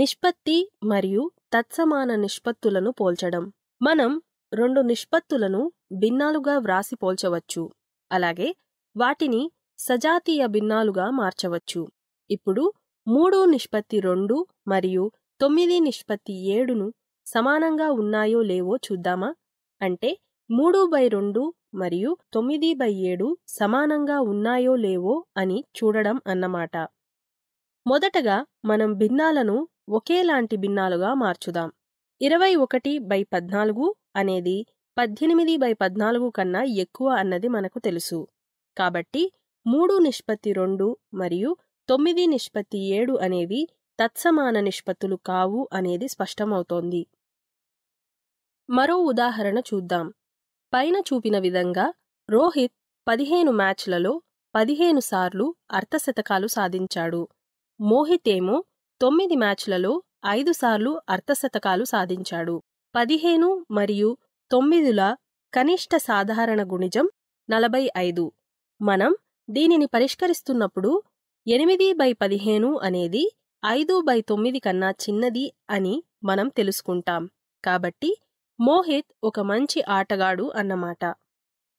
నిష్పత్తి మరియు తత్సమాన నిష్పత్తులను పోల్చడం మనం రెండు నిష్పత్తులను భిన్నాలుగా వ్రాసి పోల్చవచ్చు అలాగే వాటిని సజాతీయ భిన్నాలుగా మార్చవచ్చు ఇప్పుడు మూడు నిష్పత్తి రెండు మరియు తొమ్మిది నిష్పత్తి ఏడును సమానంగా ఉన్నాయో లేవో చూద్దామా అంటే మూడు బై రెండు మరియు తొమ్మిది బై ఏడు సమానంగా ఉన్నాయో లేవో అని చూడడం అన్నమాట మొదటగా మనం భిన్నాలను ఒకేలాంటి భిన్నాలుగా మార్చుదాం ఇరవై ఒకటి బై పద్నాలుగు అనేది పద్దెనిమిది బై పద్నాలుగు కన్నా ఎక్కువ అన్నది మనకు తెలుసు కాబట్టి మూడు నిష్పత్తి రెండు మరియు తొమ్మిది నిష్పత్తి ఏడు అనేవి తత్సమాన నిష్పత్తులు కావు అనేది స్పష్టమవుతోంది మరో ఉదాహరణ చూద్దాం పైన చూపిన విధంగా రోహిత్ పదిహేను మ్యాచ్లలో పదిహేను సార్లు అర్ధశతకాలు సాధించాడు మోహితేమో తొమ్మిది మ్యాచ్లలో ఐదుసార్లు అర్ధశతకాలు సాధించాడు పదిహేను మరియు తొమ్మిదిల కనిష్ట సాధారణ గుణిజం నలభై ఐదు మనం దీనిని పరిష్కరిస్తున్నప్పుడు ఎనిమిది బై పదిహేను అనేది ఐదు బై తొమ్మిది కన్నా చిన్నది అని మనం తెలుసుకుంటాం కాబట్టి మోహిత్ ఒక మంచి ఆటగాడు అన్నమాట